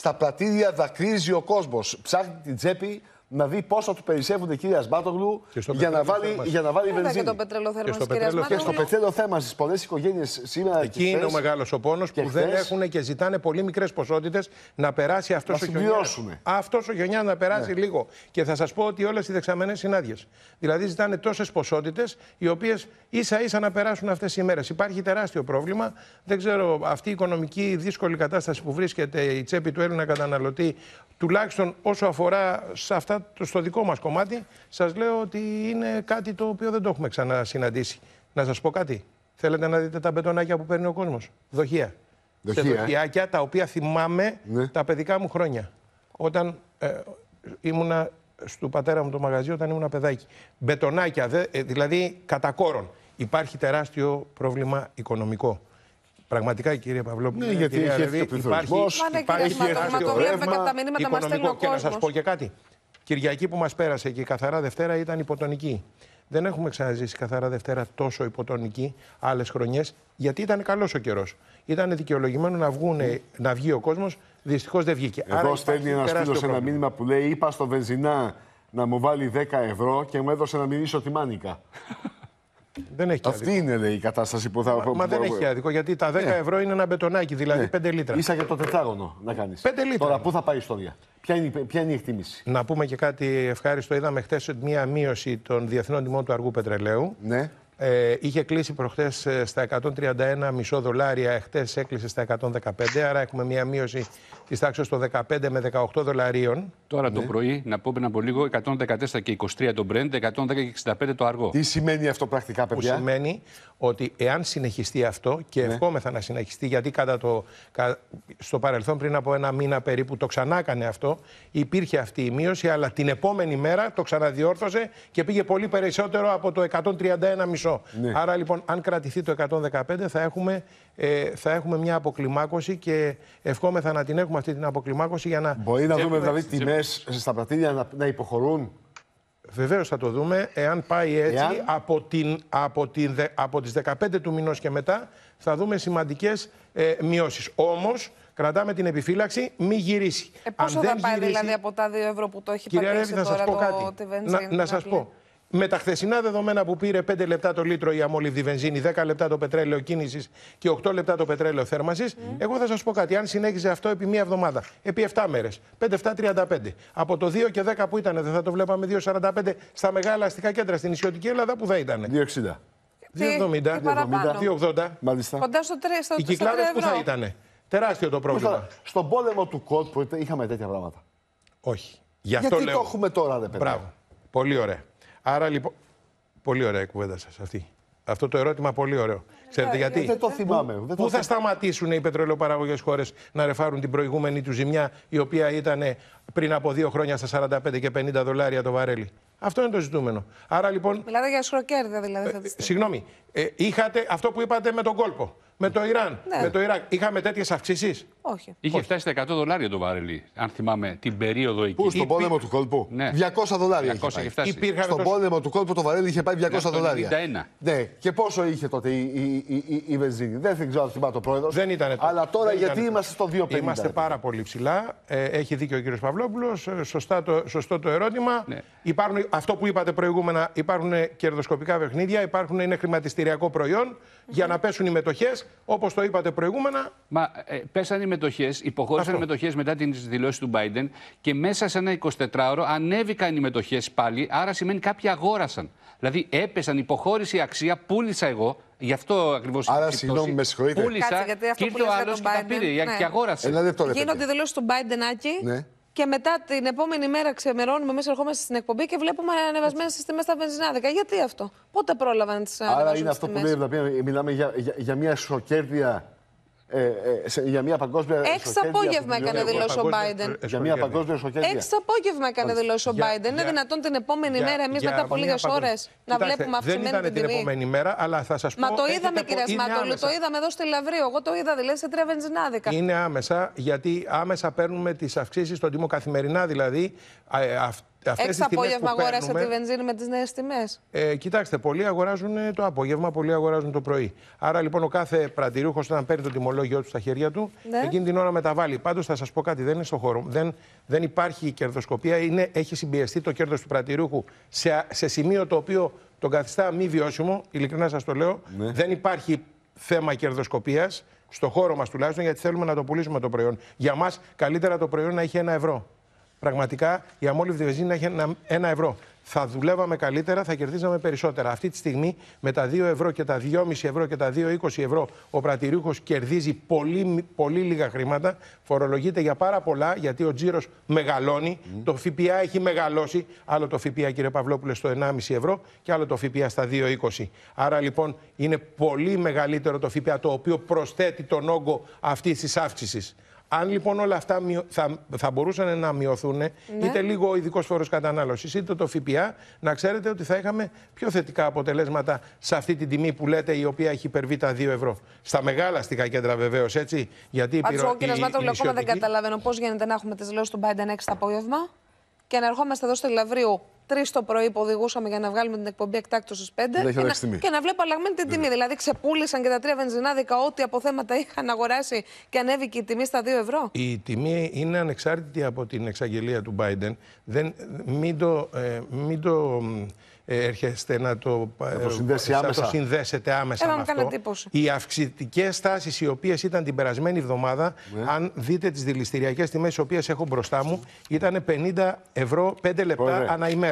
Στα πλατήδια δακρύζει ο κόσμος. Ψάχνει την τσέπη να δει πόσο του περισσεύουν κυρία Σμπάτογλου για, να βάλει, για να βάλει βενζίνη. Και, το και στο πετρέλαιο Και στο πετρέλαιο θέμα στι πολλές οικογένειες σήμερα. Εκεί είναι ο μεγάλος ο πόνος που δεν έχουν και ζητάνε πολύ μικρές ποσότητες να περάσει αυτός ο χιονιάς. Αυτός ο χιονιάς να περάσει ναι. λίγο. Και θα σας πω ότι όλες οι δεξαμενές είναι άδειες. Δηλαδή ζητάνε τόσες ποσότητες οι οποίες ίσα ίσα να περάσουν αυτές οι μέρες. Υπάρχει τεράστιο πρόβλημα. Δεν ξέρω αυτή η οικονομική δύσκολη κατάσταση που βρίσκεται η τσέπη του Έλληνα καταναλωτή, τουλάχιστον όσο αφορά σε αυτά στο δικό μας κομμάτι σας λέω ότι είναι κάτι το οποίο δεν το έχουμε ξανασυναντήσει. Να σας πω κάτι. Θέλετε να δείτε τα μπετονάκια που παίρνει ο κόσμος. Δοχεία. Δοχεία. Σε ε. τα οποία θυμάμαι ναι. τα παιδικά μου χρόνια. Όταν ε, ήμουνα στο πατέρα μου το μαγαζί όταν ήμουνα παιδάκι. Μπετονάκια, ε, δηλαδή κατά κόρον. Υπάρχει τεράστιο πρόβλημα οικονομικό. Πραγματικά, κύριε Παυλόπουλο, ναι, γιατί υπάρχει, υπάρχει, να πω και κάτι. Κυριακή που μας πέρασε και η καθαρά Δευτέρα ήταν υποτονική. Δεν έχουμε ξαναζήσει καθαρά Δευτέρα τόσο υποτονική άλλες χρονιές, γιατί ήταν καλός ο καιρός. Ήταν δικαιολογημένο να, να βγει ο κόσμος. Δυστυχώς δεν βγήκε. Εδώ Άρα στέλνει ένας φίλος ένα μήνυμα που λέει: Είπα στο βενζινά να μου βάλει 10 ευρώ και μου έδωσε να μιλήσω τη μάνικα. Δεν έχει Αυτή είναι λέει, η κατάσταση που θα Μα, μα δεν έχει άδικο γιατί τα 10 ναι. ευρώ είναι ένα μπετονάκι, δηλαδή ναι. 5 λίτρα. σα και το τετράγωνο να κάνεις. 5 λίτρα. Τώρα πού θα πάει η ιστορία. Ποια είναι, ποια είναι η εκτίμηση. Να πούμε και κάτι ευχάριστο. Είδαμε χθες μια μείωση των διεθνών τιμών του αργού πετρελαίου. Ναι. Ε, είχε κλείσει προχθέ ε, στα 131,5 δολάρια, χθες έκλεισε στα 115, άρα έχουμε μια μείωση της τάξης των 15 με 18 δολαρίων. Τώρα το ναι. πρωί, να πω πριν από λίγο, 114 και 23 το Brent, 110 και 65 το αργό. Τι σημαίνει αυτό πρακτικά, παιδιά. Που σημαίνει ότι εάν συνεχιστεί αυτό και ναι. ευχόμεθα να συνεχιστεί, γιατί κατά το, στο παρελθόν, πριν από ένα μήνα περίπου, το ξανά έκανε αυτό, υπήρχε αυτή η μείωση, αλλά την επόμενη μέρα το ξαναδιόρθωσε και πήγε πολύ περισσότερο από το 131,5. Ναι. Άρα λοιπόν, αν κρατηθεί το 115, θα έχουμε ε, θα έχουμε μια αποκλιμάκωση και ευχόμεθα να την έχουμε αυτή την αποκλιμάκωση για να. Μπορεί να δούμε δηλαδή τιμές στα πρατήρια να, να υποχωρούν. Βεβαίως θα το δούμε. Εάν πάει έτσι, από, την, από, την, από τις 15 του μηνός και μετά θα δούμε σημαντικές ε, μειώσεις. Όμως κρατάμε την επιφύλαξη, μη γυρίσει. Ε, πόσο δεν θα πάει δηλαδή από τα 2 ευρώ που το έχει πατήσει τώρα το, να, να, να σας πω με τα χθεσινά δεδομένα που πήρε 5 λεπτά το λίτρο η αμόλυβδη βενζίνη, 10 λεπτά το πετρέλαιο κίνησης και 8 λεπτά το πετρέλαιο θέρμανσης, ναι. εγώ θα σας πω κάτι. Αν συνέχιζε αυτό επί μία εβδομάδα, επί 7 μέρε, 5-7-35, από το 2 και 10 που ήταν, δεν θα το βλέπαμε 2 2-45, στα μεγάλα αστικά κέντρα στην Ισιωτική Ελλάδα, που θα ήταν. 2,60. 2,70, 2,80. Μάλιστα. Κοντά στο 3 στο Οι κυκλάδες που θα ήταν. Τεράστιο το πρόβλημα. Στον πόλεμο του ΚΟΤ που είχαμε τέτοια πράγματα. Όχι. Γι αυτό Γιατί το έχουμε τώρα, δεν Μπράβο. Πολύ ωραία. Άρα λοιπόν. Πολύ ωραία η κουβέντα σας αυτή. Αυτό το ερώτημα πολύ ωραίο. Ξέρετε ε, γιατί. Δεν το θυμάμαι. Πού, θα σταματήσουν οι πετρελαιοπαραγωγές χώρες να ρεφάρουν την προηγούμενη του ζημιά, η οποία ήταν πριν από δύο χρόνια στα 45 και 50 δολάρια το βαρέλι. Αυτό είναι το ζητούμενο. Άρα λοιπόν. Μιλάτε για σκροκέρδα δηλαδή. Ε, συγγνώμη. Ε, είχατε αυτό που είπατε με τον κόλπο με το Ιράν, ναι. με το Ιράκ. Είχαμε τέτοιες αυξήσεις. Όχι. Είχε Όχι. φτάσει στα 100 δολάρια το βαρέλι, αν θυμάμαι την περίοδο εκεί. Πού, στον Υπή... πόλεμο του κόλπου. Ναι. 200 δολάρια. 200 είχε φτάσει. Υπήρχαν στον τόσο... πόλεμο του κόλπου το βαρέλι είχε πάει 200 ναι, δολάρια. 91. Ναι, και πόσο είχε τότε η, η, η, η, η βενζίνη. Δεν ξέρω αν θυμάται ο πρόεδρος. Δεν ήταν τότε. Αλλά τώρα δεν γιατί είμαστε στο 2,50. Είμαστε πάρα πολύ ψηλά. Ε, έχει δίκιο ο κύριος Παυλόπουλος. Ε, το, σωστό το ερώτημα. Ναι. Υπάρχουν, αυτό που είπατε προηγούμενα, υπάρχουν κερδοσκοπικά παιχνίδια, υπάρχουν, είναι χρηματιστηριακό προϊόν για να πέσουν οι μετοχές. Όπως το είπατε προηγούμενα. Μα ε, πέσανε πέσαν οι μετοχές, υποχώρησαν οι μετοχές μετά τις δηλώσεις του Biden και μέσα σε ένα 24ωρο ανέβηκαν οι μετοχές πάλι. Άρα σημαίνει κάποιοι αγόρασαν. Δηλαδή έπεσαν, υποχώρησε η αξία, πούλησα εγώ. Γι' αυτό ακριβώς. Άρα, συγγνώμη, με συγχωρείτε. Πούλησα γιατί αυτό και ήρθε ο άλλο και τα πήρε ναι. και αγόρασε. Γίνονται δηλώσεις του Biden, Άκη. Ναι και μετά την επόμενη μέρα ξεμερώνουμε, μέσα ερχόμαστε στην εκπομπή και βλέπουμε ανεβασμένες τις στα βενζινάδικα. Γιατί αυτό, πότε πρόλαβαν τις ανεβασμένε. Άρα είναι αυτό που λέει, μιλάμε για, για, για μια σοκέρδια ε, ε για μια παγκόσμια Έξι απόγευμα έκανε δηλώσει ο Biden. Για μια παγκόσμια Έξι απόγευμα έκανε δηλώσει ο Biden. Είναι δυνατόν την επόμενη μέρα, εμείς μετά από λίγε ώρες, να βλέπουμε αυξημένη τιμή. Δεν ήταν την επόμενη μέρα, αλλά θα σας πω. Μα το είδαμε, κύριε Σματολού, το είδαμε εδώ στη Λαβρίο. Εγώ το είδα δηλαδή σε τρεβεντζινάδικα. Είναι άμεσα, γιατί άμεσα παίρνουμε τις αυξήσεις στον τιμό καθημερινά δηλαδή. Ε, Αυτές απόγευμα αγοράσατε τη βενζίνη με τις νέες τιμές. Ε, κοιτάξτε, πολλοί αγοράζουν το απόγευμα, πολλοί αγοράζουν το πρωί. Άρα λοιπόν ο κάθε πρατηρούχος, όταν παίρνει το τιμολόγιο του στα χέρια του, ναι. εκείνη την ώρα μεταβάλλει. Πάντως θα σας πω κάτι, δεν είναι στο χώρο. Δεν, δεν υπάρχει κερδοσκοπία. Είναι, έχει συμπιεστεί το κέρδος του πρατηρούχου σε, σε σημείο το οποίο τον καθιστά μη βιώσιμο. Ειλικρινά σας το λέω. Ναι. Δεν υπάρχει θέμα κερδοσκοπίας, στο χώρο μας τουλάχιστον, γιατί θέλουμε να το πουλήσουμε το προϊόν. Για μας, καλύτερα το προϊόν να έχει ένα ευρώ πραγματικά η αμόλυβδη βενζίνη έχει ένα, ευρώ. Θα δουλεύαμε καλύτερα, θα κερδίζαμε περισσότερα. Αυτή τη στιγμή με τα 2 ευρώ και τα 2,5 ευρώ και τα 2,20 ευρώ ο πρατηρίουχος κερδίζει πολύ, πολύ λίγα χρήματα, φορολογείται για πάρα πολλά γιατί ο τζίρος μεγαλώνει, το ΦΠΑ έχει μεγαλώσει, άλλο το ΦΠΑ κύριε Παυλόπουλε στο 1,5 ευρώ και άλλο το ΦΠΑ στα 2,20. Άρα λοιπόν είναι πολύ μεγαλύτερο το ΦΠΑ το οποίο προσθέτει τον όγκο αυτής της αύξησης. Αν λοιπόν όλα αυτά θα, θα μπορούσαν να μειωθούν, ναι. είτε λίγο ο ειδικός φόρος κατανάλωσης, είτε το ΦΠΑ, να ξέρετε ότι θα είχαμε πιο θετικά αποτελέσματα σε αυτή την τιμή που λέτε, η οποία έχει υπερβεί τα 2 ευρώ. Στα μεγάλα αστικά κέντρα βεβαίως, έτσι. Γιατί η πυρο... κ. ακόμα δεν καταλαβαίνω πώς γίνεται να έχουμε τις δηλώσει του Biden 6 το απόγευμα και να ερχόμαστε εδώ στο Λαβρίο 3 το πρωί που οδηγούσαμε για να βγάλουμε την εκπομπή εκτάκτου στι 5. Και, να, και να βλέπω αλλαγμένη την τιμή. Ναι. Δηλαδή ξεπούλησαν και τα τρία βενζινάδικα ό,τι από θέματα είχαν αγοράσει και ανέβηκε η τιμή στα 2 ευρώ. Η τιμή είναι ανεξάρτητη από την εξαγγελία του Biden. Δεν, μην το. Ε, μην το ε, έρχεστε να το, ε, να το, συνδέσει άμεσα. το συνδέσετε άμεσα Έλα, με αυτό. Τύπος. Οι αυξητικές τάσεις οι οποίες ήταν την περασμένη εβδομάδα, ναι. αν δείτε τις δηληστηριακές τιμές, οι οποίες έχω μπροστά μου, ήταν 50 ευρώ 5 λεπτά ανά ημέρα.